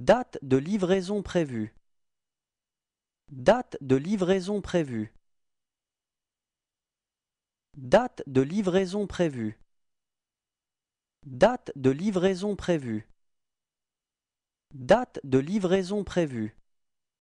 Date de livraison prévue. Date de livraison prévue. Date de livraison prévue. Date de livraison prévue. Date de livraison prévue.